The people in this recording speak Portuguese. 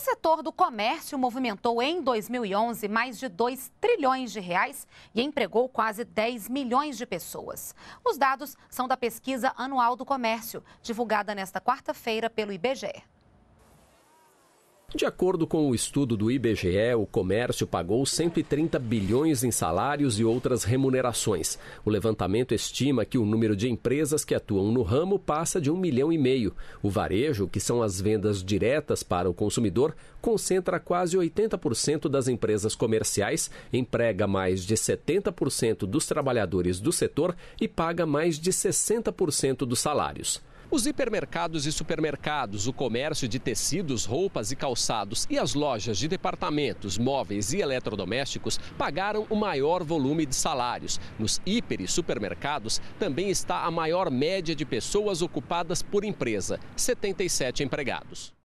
O setor do comércio movimentou em 2011 mais de 2 trilhões de reais e empregou quase 10 milhões de pessoas. Os dados são da pesquisa anual do comércio, divulgada nesta quarta-feira pelo IBGE. De acordo com o estudo do IBGE, o comércio pagou 130 bilhões em salários e outras remunerações. O levantamento estima que o número de empresas que atuam no ramo passa de um milhão e meio. O varejo, que são as vendas diretas para o consumidor, concentra quase 80% das empresas comerciais, emprega mais de 70% dos trabalhadores do setor e paga mais de 60% dos salários. Os hipermercados e supermercados, o comércio de tecidos, roupas e calçados e as lojas de departamentos, móveis e eletrodomésticos pagaram o maior volume de salários. Nos hiper e supermercados também está a maior média de pessoas ocupadas por empresa, 77 empregados.